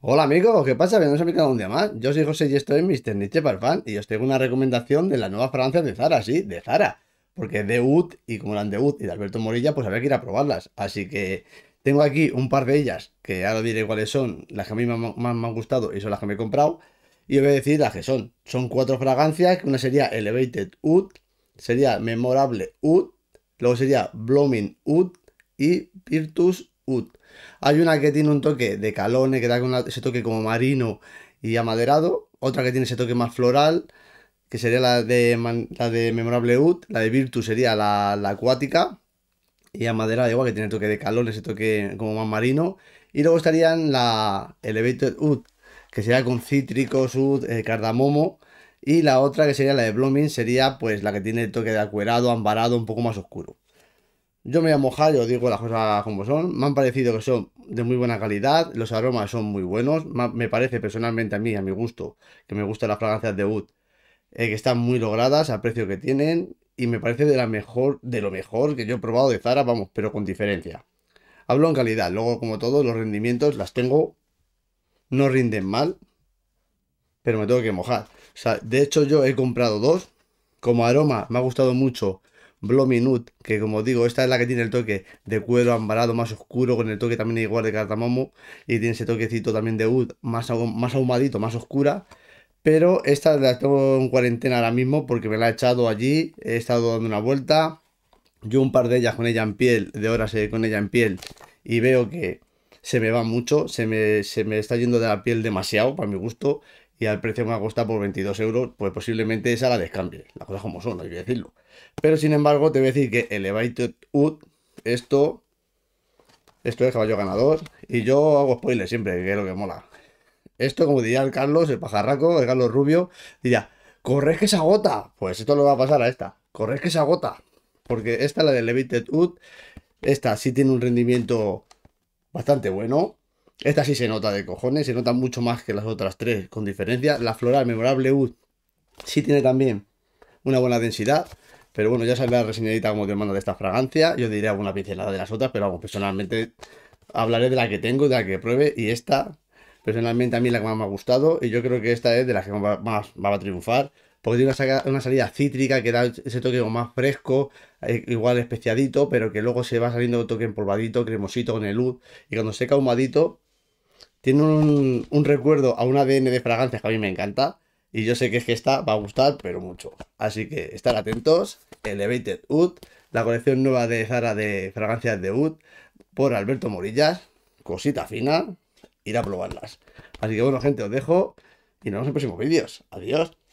Hola amigos, ¿qué pasa? Bienvenidos a mi canal un día más. Yo soy José y estoy en Mr. Nietzsche Parfan y os tengo una recomendación de las nuevas fragancias de Zara, sí, de Zara. Porque de wood y como eran de UT y de Alberto Morilla, pues había que ir a probarlas. Así que tengo aquí un par de ellas, que ahora diré cuáles son, las que a mí me han gustado y son las que me he comprado. Y os voy a decir las que son. Son cuatro fragancias, una sería Elevated Wood, sería Memorable UT, luego sería Blooming Wood y Virtus UT. Hay una que tiene un toque de calones, que da con ese toque como marino y amaderado. Otra que tiene ese toque más floral, que sería la de, la de Memorable oud La de virtu sería la, acuática. Y amaderada igual, que tiene toque de calones ese toque como más marino. Y luego estarían la Elevated Wood, que sería con cítricos, Wood, eh, cardamomo. Y la otra que sería la de Blooming sería pues la que tiene el toque de acuerado, ambarado, un poco más oscuro. Yo me voy a mojar digo las cosas como son. Me han parecido que son de muy buena calidad, los aromas son muy buenos. Me parece personalmente a mí, a mi gusto, que me gustan las fragancias de Wood, eh, que están muy logradas al precio que tienen y me parece de, la mejor, de lo mejor que yo he probado de Zara, vamos, pero con diferencia. Hablo en calidad, luego como todos los rendimientos las tengo, no rinden mal, pero me tengo que mojar. de hecho yo he comprado dos, como aroma me ha gustado mucho Blominut, que como digo, esta es la que tiene el toque de cuero ambarado más oscuro, con el toque también igual de cartamomo, y tiene ese toquecito también de oud más, más ahumadito, más oscura. Pero esta la tengo en cuarentena ahora mismo porque me la he echado allí, he estado dando una vuelta. Yo un par de ellas con ella en piel, de horas eh, con ella en piel, y veo que se me va mucho, se me, se me está yendo de la piel demasiado para mi gusto y al precio que me ha costado por 22 euros, pues posiblemente esa la descambie. Las cosas como son, hay que decirlo. Pero sin embargo, te voy a decir que Elevated Wood, esto, esto es caballo ganador. Y yo hago spoiler siempre, que es lo que mola. Esto, como diría el Carlos, el pajarraco, el Carlos Rubio, diría, ¡corre que se agota. Pues esto lo va a pasar a esta. ¡corre que se agota. Porque esta, la de Elevated Wood, esta sí tiene un rendimiento bastante bueno. Esta sí se nota de cojones, se nota mucho más que las otras tres, con diferencia. La floral memorable U uh, sí tiene también una buena densidad. Pero bueno, ya sabéis la reseñadita como te mando de esta fragancia. Yo diría alguna pincelada de las otras, pero vamos, personalmente hablaré de la que tengo, de la que pruebe. Y esta, personalmente, a mí la que más me ha gustado. Y yo creo que esta es de las que más, va a triunfar. Porque tiene una, salida cítrica que da ese toque más fresco, eh, igual especiadito, pero que luego se va saliendo un toque empolvadito, cremosito con el luz. Y cuando seca ahumadito, tiene un, recuerdo a un ADN de fragancias que a mí me encanta. Y yo sé que es que esta va a gustar, pero mucho. Así que estar atentos. Elevated Oud, la colección nueva de Zara de fragancias de Oud por Alberto Morillas. Cosita fina, ir a probarlas. Así que bueno, gente, os dejo y nos vemos en próximos vídeos. Adiós.